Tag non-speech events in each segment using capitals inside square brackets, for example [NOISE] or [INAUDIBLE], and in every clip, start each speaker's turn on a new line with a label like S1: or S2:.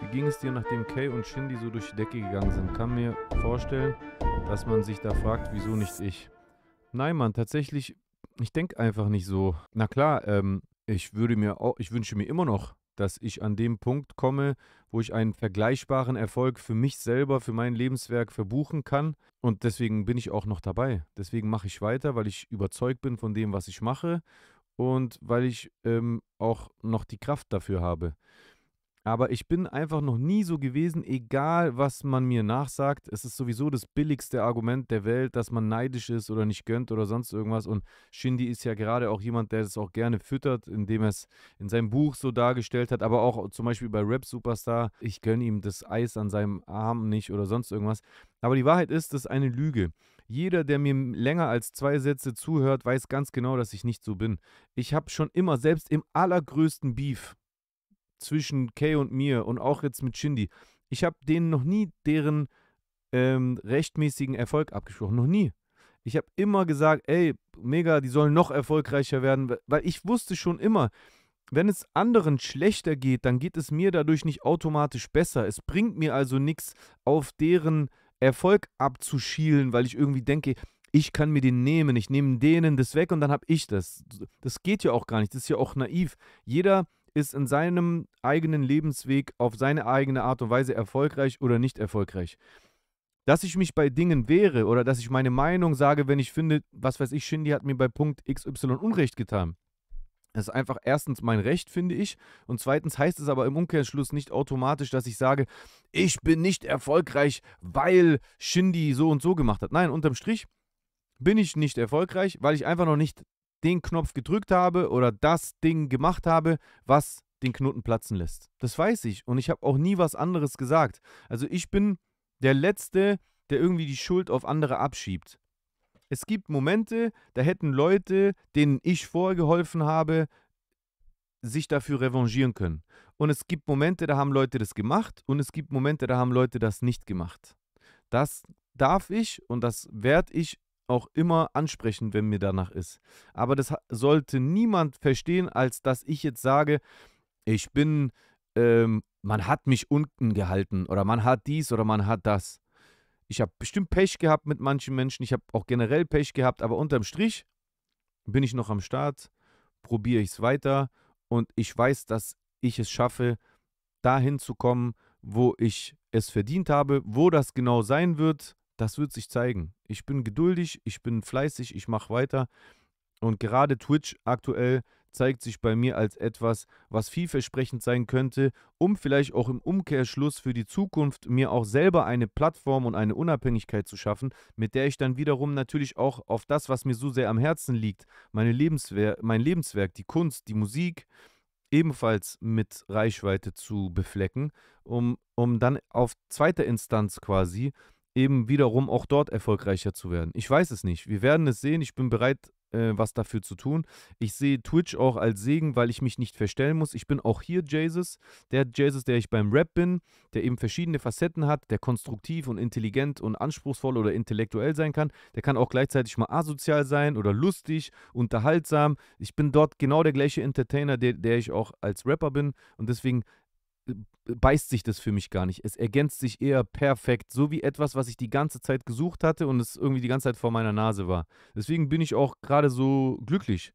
S1: Wie ging es dir, nachdem Kay und Shindy so durch die Decke gegangen sind? Kann mir vorstellen, dass man sich da fragt, wieso nicht ich? Nein, Mann, tatsächlich, ich denke einfach nicht so. Na klar, ähm, ich würde mir auch, ich wünsche mir immer noch dass ich an dem Punkt komme, wo ich einen vergleichbaren Erfolg für mich selber, für mein Lebenswerk verbuchen kann. Und deswegen bin ich auch noch dabei. Deswegen mache ich weiter, weil ich überzeugt bin von dem, was ich mache und weil ich ähm, auch noch die Kraft dafür habe. Aber ich bin einfach noch nie so gewesen, egal was man mir nachsagt. Es ist sowieso das billigste Argument der Welt, dass man neidisch ist oder nicht gönnt oder sonst irgendwas. Und Shindy ist ja gerade auch jemand, der es auch gerne füttert, indem er es in seinem Buch so dargestellt hat. Aber auch zum Beispiel bei Rap Superstar, ich gönne ihm das Eis an seinem Arm nicht oder sonst irgendwas. Aber die Wahrheit ist, das ist eine Lüge. Jeder, der mir länger als zwei Sätze zuhört, weiß ganz genau, dass ich nicht so bin. Ich habe schon immer, selbst im allergrößten Beef, zwischen Kay und mir und auch jetzt mit Shindy, ich habe denen noch nie deren ähm, rechtmäßigen Erfolg abgesprochen. Noch nie. Ich habe immer gesagt, ey, mega, die sollen noch erfolgreicher werden, weil ich wusste schon immer, wenn es anderen schlechter geht, dann geht es mir dadurch nicht automatisch besser. Es bringt mir also nichts, auf deren Erfolg abzuschielen, weil ich irgendwie denke, ich kann mir den nehmen, ich nehme denen das weg und dann habe ich das. Das geht ja auch gar nicht, das ist ja auch naiv. Jeder ist in seinem eigenen Lebensweg auf seine eigene Art und Weise erfolgreich oder nicht erfolgreich. Dass ich mich bei Dingen wehre oder dass ich meine Meinung sage, wenn ich finde, was weiß ich, Shindy hat mir bei Punkt XY Unrecht getan. Das ist einfach erstens mein Recht, finde ich. Und zweitens heißt es aber im Umkehrschluss nicht automatisch, dass ich sage, ich bin nicht erfolgreich, weil Shindy so und so gemacht hat. Nein, unterm Strich bin ich nicht erfolgreich, weil ich einfach noch nicht den Knopf gedrückt habe oder das Ding gemacht habe, was den Knoten platzen lässt. Das weiß ich und ich habe auch nie was anderes gesagt. Also ich bin der Letzte, der irgendwie die Schuld auf andere abschiebt. Es gibt Momente, da hätten Leute, denen ich vorgeholfen habe, sich dafür revanchieren können. Und es gibt Momente, da haben Leute das gemacht und es gibt Momente, da haben Leute das nicht gemacht. Das darf ich und das werde ich auch immer ansprechen, wenn mir danach ist. Aber das sollte niemand verstehen, als dass ich jetzt sage, ich bin, ähm, man hat mich unten gehalten oder man hat dies oder man hat das. Ich habe bestimmt Pech gehabt mit manchen Menschen, ich habe auch generell Pech gehabt, aber unterm Strich bin ich noch am Start, probiere ich es weiter und ich weiß, dass ich es schaffe, dahin zu kommen, wo ich es verdient habe, wo das genau sein wird, das wird sich zeigen. Ich bin geduldig, ich bin fleißig, ich mache weiter. Und gerade Twitch aktuell zeigt sich bei mir als etwas, was vielversprechend sein könnte, um vielleicht auch im Umkehrschluss für die Zukunft mir auch selber eine Plattform und eine Unabhängigkeit zu schaffen, mit der ich dann wiederum natürlich auch auf das, was mir so sehr am Herzen liegt, meine Lebenswer mein Lebenswerk, die Kunst, die Musik, ebenfalls mit Reichweite zu beflecken, um, um dann auf zweiter Instanz quasi eben wiederum auch dort erfolgreicher zu werden. Ich weiß es nicht. Wir werden es sehen. Ich bin bereit, äh, was dafür zu tun. Ich sehe Twitch auch als Segen, weil ich mich nicht verstellen muss. Ich bin auch hier Jesus, der Jesus, der ich beim Rap bin, der eben verschiedene Facetten hat, der konstruktiv und intelligent und anspruchsvoll oder intellektuell sein kann. Der kann auch gleichzeitig mal asozial sein oder lustig, unterhaltsam. Ich bin dort genau der gleiche Entertainer, der, der ich auch als Rapper bin. Und deswegen äh, beißt sich das für mich gar nicht. Es ergänzt sich eher perfekt, so wie etwas, was ich die ganze Zeit gesucht hatte und es irgendwie die ganze Zeit vor meiner Nase war. Deswegen bin ich auch gerade so glücklich,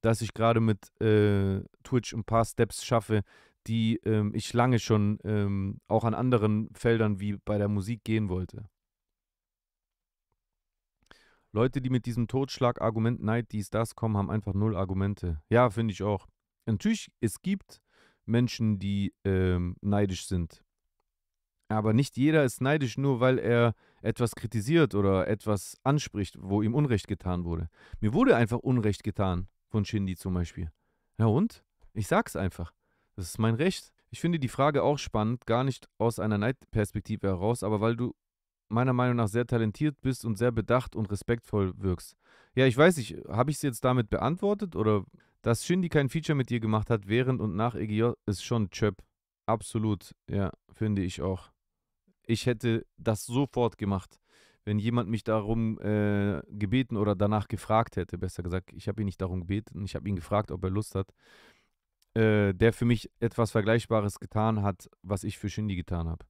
S1: dass ich gerade mit äh, Twitch ein paar Steps schaffe, die ähm, ich lange schon ähm, auch an anderen Feldern wie bei der Musik gehen wollte. Leute, die mit diesem Totschlag-Argument Neid, dies, das kommen, haben einfach null Argumente. Ja, finde ich auch. Natürlich, es gibt Menschen, die ähm, neidisch sind. Aber nicht jeder ist neidisch, nur weil er etwas kritisiert oder etwas anspricht, wo ihm Unrecht getan wurde. Mir wurde einfach Unrecht getan von Shindy zum Beispiel. Ja und? Ich sag's einfach. Das ist mein Recht. Ich finde die Frage auch spannend, gar nicht aus einer Neidperspektive heraus, aber weil du meiner Meinung nach sehr talentiert bist und sehr bedacht und respektvoll wirkst. Ja, ich weiß nicht, habe ich es jetzt damit beantwortet oder dass Shindy kein Feature mit dir gemacht hat, während und nach EGJ, ist schon Chöp. Absolut, ja, finde ich auch. Ich hätte das sofort gemacht, wenn jemand mich darum äh, gebeten oder danach gefragt hätte, besser gesagt. Ich habe ihn nicht darum gebeten, ich habe ihn gefragt, ob er Lust hat. Äh, der für mich etwas Vergleichbares getan hat, was ich für Shindy getan habe.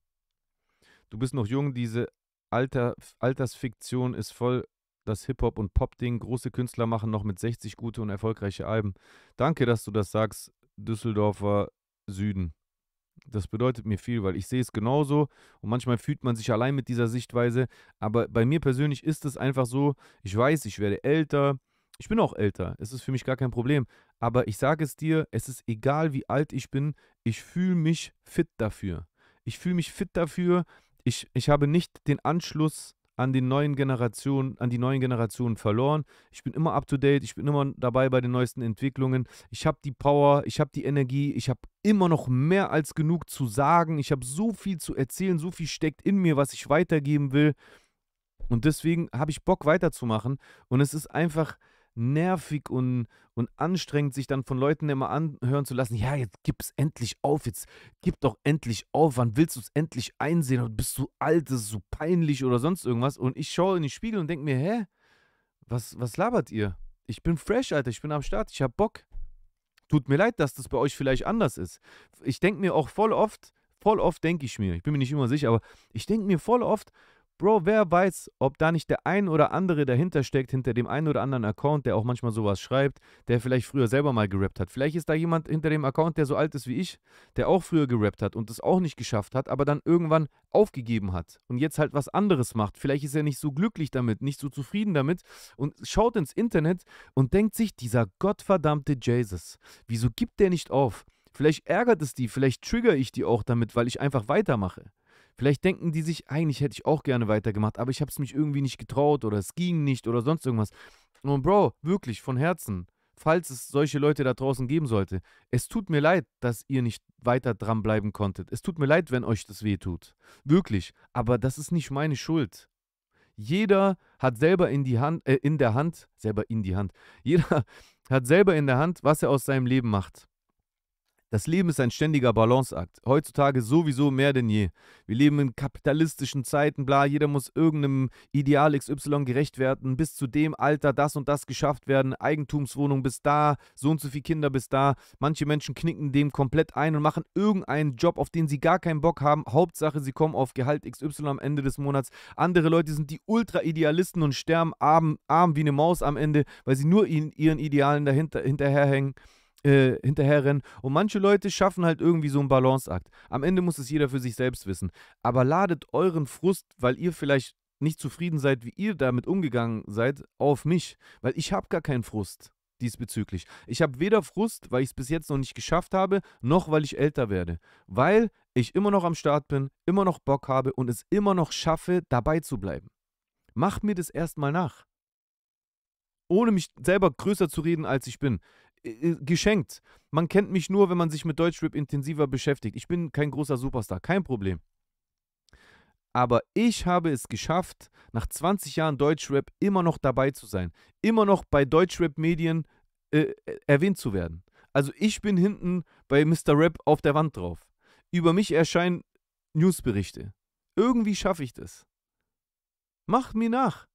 S1: Du bist noch jung, diese Alter, Altersfiktion ist voll das Hip-Hop- und Pop-Ding. Große Künstler machen noch mit 60 gute und erfolgreiche Alben. Danke, dass du das sagst, Düsseldorfer Süden. Das bedeutet mir viel, weil ich sehe es genauso und manchmal fühlt man sich allein mit dieser Sichtweise. Aber bei mir persönlich ist es einfach so, ich weiß, ich werde älter. Ich bin auch älter, es ist für mich gar kein Problem. Aber ich sage es dir, es ist egal, wie alt ich bin, ich fühle mich fit dafür. Ich fühle mich fit dafür. Ich, ich habe nicht den Anschluss an den neuen Generationen, an die neuen Generationen verloren. Ich bin immer up to date, ich bin immer dabei bei den neuesten Entwicklungen. Ich habe die Power, ich habe die Energie, ich habe immer noch mehr als genug zu sagen. Ich habe so viel zu erzählen, so viel steckt in mir, was ich weitergeben will. Und deswegen habe ich Bock weiterzumachen. Und es ist einfach, nervig und, und anstrengend, sich dann von Leuten immer anhören zu lassen, ja, jetzt gib es endlich auf, jetzt gib doch endlich auf, wann willst du es endlich einsehen, und bist du alt, das ist so peinlich oder sonst irgendwas. Und ich schaue in den Spiegel und denke mir, hä, was, was labert ihr? Ich bin fresh, Alter, ich bin am Start, ich hab Bock. Tut mir leid, dass das bei euch vielleicht anders ist. Ich denke mir auch voll oft, voll oft denke ich mir, ich bin mir nicht immer sicher, aber ich denke mir voll oft, Bro, wer weiß, ob da nicht der ein oder andere dahinter steckt, hinter dem einen oder anderen Account, der auch manchmal sowas schreibt, der vielleicht früher selber mal gerappt hat. Vielleicht ist da jemand hinter dem Account, der so alt ist wie ich, der auch früher gerappt hat und es auch nicht geschafft hat, aber dann irgendwann aufgegeben hat und jetzt halt was anderes macht. Vielleicht ist er nicht so glücklich damit, nicht so zufrieden damit und schaut ins Internet und denkt sich, dieser gottverdammte Jesus, wieso gibt der nicht auf? Vielleicht ärgert es die, vielleicht trigger ich die auch damit, weil ich einfach weitermache. Vielleicht denken die sich, eigentlich hätte ich auch gerne weitergemacht, aber ich habe es mich irgendwie nicht getraut oder es ging nicht oder sonst irgendwas. Und Bro, wirklich von Herzen, falls es solche Leute da draußen geben sollte, es tut mir leid, dass ihr nicht weiter dranbleiben konntet. Es tut mir leid, wenn euch das weh tut. Wirklich, aber das ist nicht meine Schuld. Jeder hat selber in die Hand, äh, in der Hand, selber in die Hand. Jeder [LAUGHS] hat selber in der Hand, was er aus seinem Leben macht. Das Leben ist ein ständiger Balanceakt. Heutzutage sowieso mehr denn je. Wir leben in kapitalistischen Zeiten, bla, jeder muss irgendeinem Ideal XY gerecht werden, bis zu dem Alter das und das geschafft werden, Eigentumswohnung bis da, so und so viele Kinder bis da. Manche Menschen knicken dem komplett ein und machen irgendeinen Job, auf den sie gar keinen Bock haben. Hauptsache, sie kommen auf Gehalt XY am Ende des Monats. Andere Leute sind die Ultra-Idealisten und sterben arm, arm wie eine Maus am Ende, weil sie nur in ihren Idealen dahinter, hinterherhängen. Äh, hinterherrennen. Und manche Leute schaffen halt irgendwie so einen Balanceakt. Am Ende muss es jeder für sich selbst wissen. Aber ladet euren Frust, weil ihr vielleicht nicht zufrieden seid, wie ihr damit umgegangen seid, auf mich. Weil ich habe gar keinen Frust diesbezüglich. Ich habe weder Frust, weil ich es bis jetzt noch nicht geschafft habe, noch weil ich älter werde. Weil ich immer noch am Start bin, immer noch Bock habe und es immer noch schaffe, dabei zu bleiben. Macht mir das erstmal nach ohne mich selber größer zu reden, als ich bin. Äh, äh, geschenkt. Man kennt mich nur, wenn man sich mit Deutschrap intensiver beschäftigt. Ich bin kein großer Superstar, kein Problem. Aber ich habe es geschafft, nach 20 Jahren Deutschrap immer noch dabei zu sein, immer noch bei Deutschrap-Medien äh, äh erwähnt zu werden. Also ich bin hinten bei Mr. Rap auf der Wand drauf. Über mich erscheinen Newsberichte. Irgendwie schaffe ich das. Mach mir nach.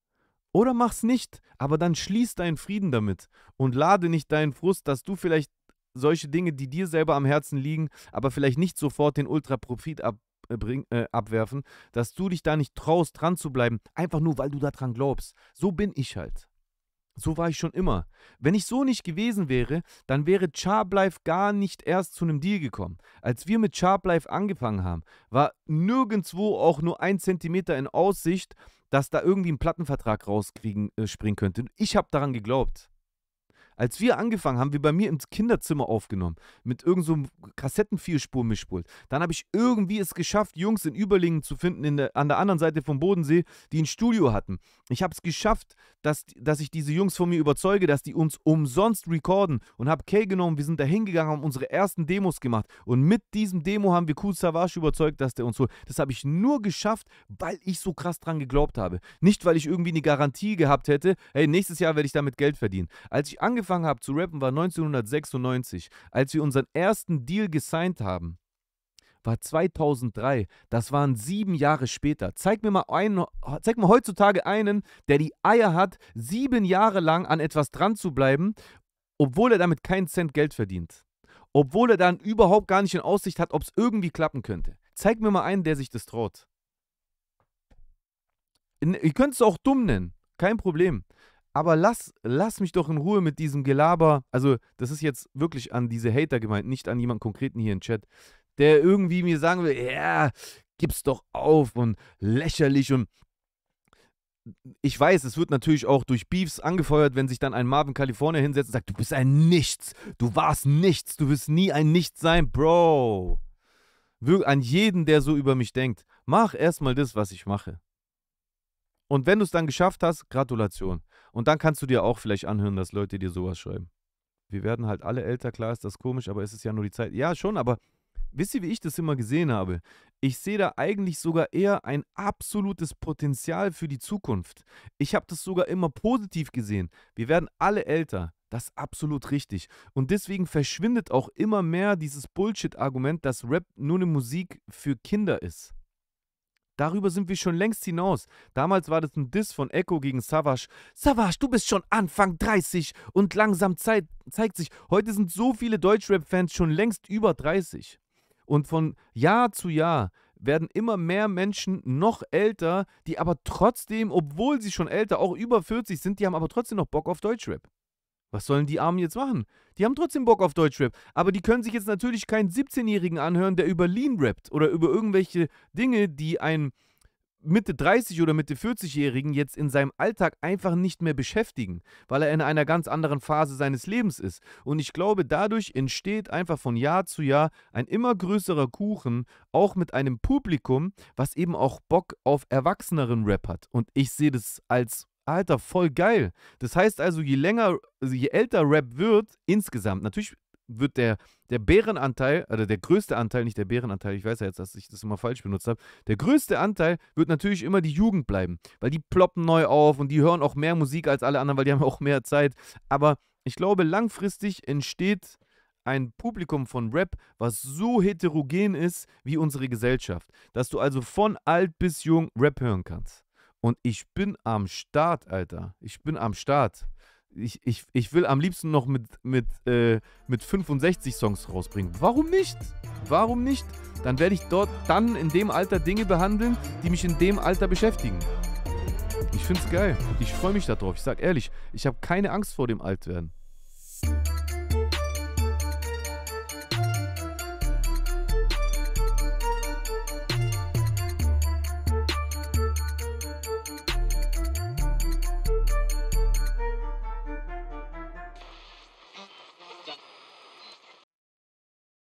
S1: Oder mach's nicht, aber dann schließ deinen Frieden damit und lade nicht deinen Frust, dass du vielleicht solche Dinge, die dir selber am Herzen liegen, aber vielleicht nicht sofort den Ultraprofit ab, äh, äh, abwerfen, dass du dich da nicht traust, dran zu bleiben, einfach nur, weil du daran glaubst. So bin ich halt. So war ich schon immer. Wenn ich so nicht gewesen wäre, dann wäre Sharp gar nicht erst zu einem Deal gekommen. Als wir mit Sharp angefangen haben, war nirgendwo auch nur ein Zentimeter in Aussicht, dass da irgendwie ein Plattenvertrag rauskriegen äh, springen könnte. Ich habe daran geglaubt. Als wir angefangen haben, wir bei mir ins Kinderzimmer aufgenommen mit irgendeinem so Kassettenvierspur-Mischpult. Dann habe ich irgendwie es geschafft, Jungs in Überlingen zu finden der, an der anderen Seite vom Bodensee, die ein Studio hatten. Ich habe es geschafft, dass, dass ich diese Jungs von mir überzeuge, dass die uns umsonst recorden und habe Kay genommen. Wir sind da hingegangen, haben unsere ersten Demos gemacht und mit diesem Demo haben wir Kool Savage überzeugt, dass der uns holt. Das habe ich nur geschafft, weil ich so krass dran geglaubt habe. Nicht, weil ich irgendwie eine Garantie gehabt hätte, hey, nächstes Jahr werde ich damit Geld verdienen. Als ich angefangen angefangen habe zu rappen, war 1996. Als wir unseren ersten Deal gesigned haben, war 2003. Das waren sieben Jahre später. Zeig mir mal einen, zeig mir heutzutage einen, der die Eier hat, sieben Jahre lang an etwas dran zu bleiben, obwohl er damit keinen Cent Geld verdient. Obwohl er dann überhaupt gar nicht in Aussicht hat, ob es irgendwie klappen könnte. Zeig mir mal einen, der sich das traut. Ihr könnt es auch dumm nennen, kein Problem. Aber lass, lass mich doch in Ruhe mit diesem Gelaber. Also, das ist jetzt wirklich an diese Hater gemeint, nicht an jemanden konkreten hier im Chat, der irgendwie mir sagen will, ja, gib's doch auf und lächerlich und ich weiß, es wird natürlich auch durch Beefs angefeuert, wenn sich dann ein Marvin California hinsetzt und sagt, du bist ein Nichts, du warst nichts, du wirst nie ein Nichts sein, Bro. An jeden, der so über mich denkt, mach erstmal das, was ich mache. Und wenn du es dann geschafft hast, Gratulation. Und dann kannst du dir auch vielleicht anhören, dass Leute dir sowas schreiben. Wir werden halt alle älter, klar ist das komisch, aber es ist ja nur die Zeit. Ja, schon, aber wisst ihr, wie ich das immer gesehen habe? Ich sehe da eigentlich sogar eher ein absolutes Potenzial für die Zukunft. Ich habe das sogar immer positiv gesehen. Wir werden alle älter. Das ist absolut richtig. Und deswegen verschwindet auch immer mehr dieses Bullshit-Argument, dass Rap nur eine Musik für Kinder ist. Darüber sind wir schon längst hinaus. Damals war das ein Diss von Echo gegen Savage. Savage, du bist schon Anfang 30 und langsam zei zeigt sich, heute sind so viele Deutschrap-Fans schon längst über 30. Und von Jahr zu Jahr werden immer mehr Menschen noch älter, die aber trotzdem, obwohl sie schon älter, auch über 40 sind, die haben aber trotzdem noch Bock auf Deutschrap. Was sollen die Armen jetzt machen? Die haben trotzdem Bock auf Deutschrap, aber die können sich jetzt natürlich keinen 17-Jährigen anhören, der über Lean rappt oder über irgendwelche Dinge, die ein Mitte 30 oder Mitte 40-Jährigen jetzt in seinem Alltag einfach nicht mehr beschäftigen, weil er in einer ganz anderen Phase seines Lebens ist. Und ich glaube, dadurch entsteht einfach von Jahr zu Jahr ein immer größerer Kuchen, auch mit einem Publikum, was eben auch Bock auf erwachseneren Rap hat. Und ich sehe das als Alter, voll geil. Das heißt also, je länger, also je älter Rap wird, insgesamt, natürlich wird der, der Bärenanteil, oder also der größte Anteil, nicht der Bärenanteil, ich weiß ja jetzt, dass ich das immer falsch benutzt habe, der größte Anteil wird natürlich immer die Jugend bleiben, weil die ploppen neu auf und die hören auch mehr Musik als alle anderen, weil die haben auch mehr Zeit. Aber ich glaube, langfristig entsteht ein Publikum von Rap, was so heterogen ist wie unsere Gesellschaft, dass du also von alt bis jung Rap hören kannst. Und ich bin am Start, Alter. Ich bin am Start. Ich, ich, ich will am liebsten noch mit, mit, äh, mit 65 Songs rausbringen. Warum nicht? Warum nicht? Dann werde ich dort dann in dem Alter Dinge behandeln, die mich in dem Alter beschäftigen. Ich find's geil. Ich freue mich darauf. Ich sag ehrlich, ich habe keine Angst vor dem Altwerden.